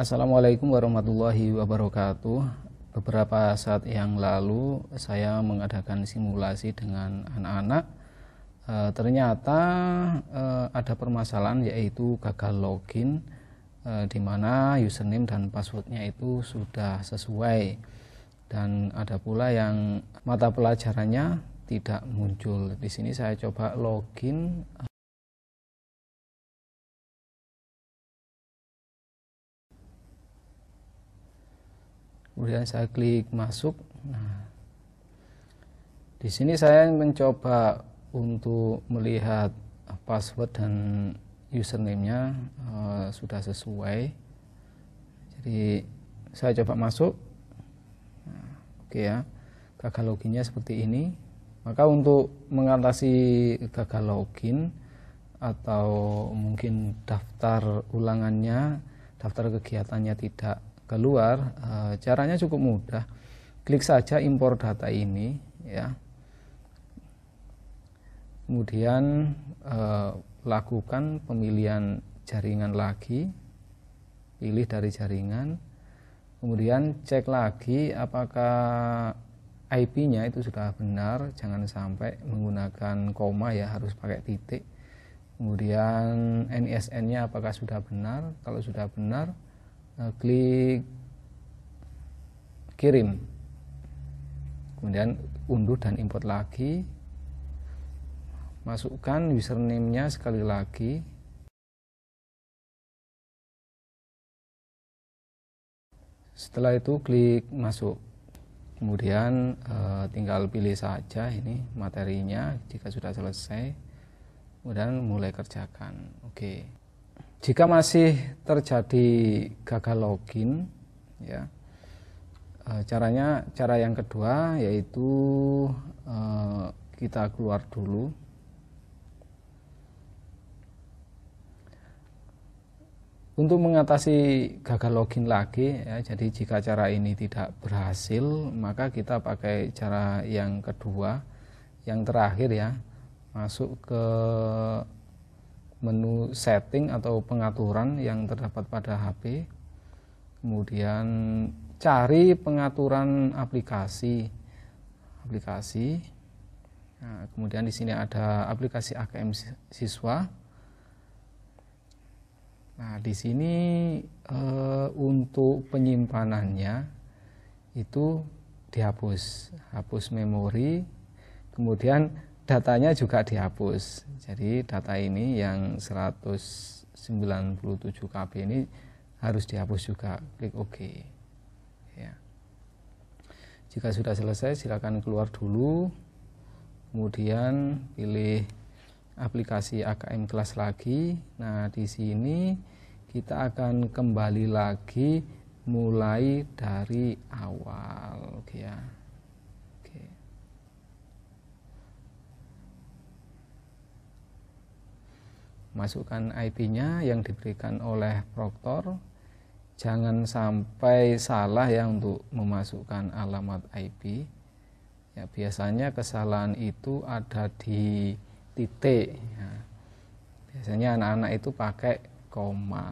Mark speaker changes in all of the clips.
Speaker 1: Assalamualaikum warahmatullahi wabarakatuh. Beberapa saat yang lalu saya mengadakan simulasi dengan anak-anak. E, ternyata e, ada permasalahan yaitu gagal login e, di mana username dan passwordnya itu sudah sesuai dan ada pula yang mata pelajarannya tidak muncul. Di sini saya coba login kemudian saya klik masuk nah di sini saya mencoba untuk melihat password dan username-nya uh, sudah sesuai jadi saya coba masuk nah, oke okay ya gagal loginnya seperti ini maka untuk mengatasi gagal login atau mungkin daftar ulangannya daftar kegiatannya tidak keluar eh, caranya cukup mudah klik saja impor data ini ya kemudian eh, lakukan pemilihan jaringan lagi pilih dari jaringan kemudian cek lagi apakah IP-nya itu sudah benar, jangan sampai menggunakan koma ya, harus pakai titik. Kemudian NISN-nya apakah sudah benar? Kalau sudah benar, Eh, klik kirim kemudian unduh dan import lagi masukkan username-nya sekali lagi setelah itu klik masuk kemudian eh, tinggal pilih saja ini materinya jika sudah selesai kemudian mulai kerjakan oke okay. Jika masih terjadi gagal login, ya e, caranya cara yang kedua yaitu e, kita keluar dulu. Untuk mengatasi gagal login lagi, ya, jadi jika cara ini tidak berhasil, maka kita pakai cara yang kedua, yang terakhir ya, masuk ke menu setting atau pengaturan yang terdapat pada HP kemudian cari pengaturan aplikasi aplikasi nah, kemudian di sini ada aplikasi AKM siswa nah di sini e, untuk penyimpanannya itu dihapus hapus memori kemudian datanya juga dihapus. Jadi data ini yang 197 KB ini harus dihapus juga. Klik OK. Ya. Jika sudah selesai silakan keluar dulu. Kemudian pilih aplikasi AKM kelas lagi. Nah, di sini kita akan kembali lagi mulai dari awal, ya. masukkan IP-nya yang diberikan oleh proktor jangan sampai salah ya untuk memasukkan alamat IP ya biasanya kesalahan itu ada di titik ya. biasanya anak-anak itu pakai koma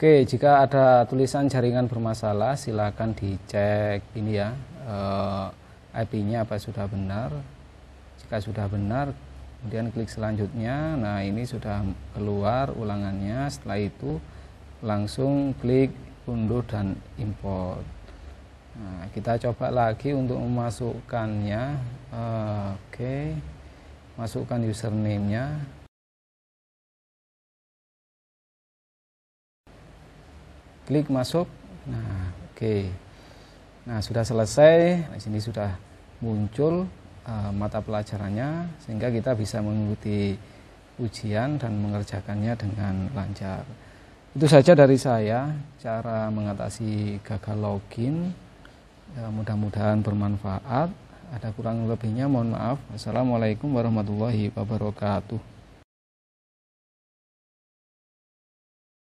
Speaker 1: Oke, jika ada tulisan jaringan bermasalah, silakan dicek ini ya. Eh, IP-nya apa sudah benar. Jika sudah benar, kemudian klik selanjutnya. Nah, ini sudah keluar ulangannya. Setelah itu langsung klik unduh dan import. Nah, kita coba lagi untuk memasukkannya. Oke. Masukkan username-nya. Klik masuk. Nah, oke. Okay. Nah, sudah selesai. Nah, di sini sudah muncul uh, mata pelajarannya sehingga kita bisa mengikuti ujian dan mengerjakannya dengan lancar. Itu saja dari saya cara mengatasi gagal login. Ya, Mudah-mudahan bermanfaat. Ada kurang lebihnya mohon maaf. Assalamualaikum warahmatullahi wabarakatuh.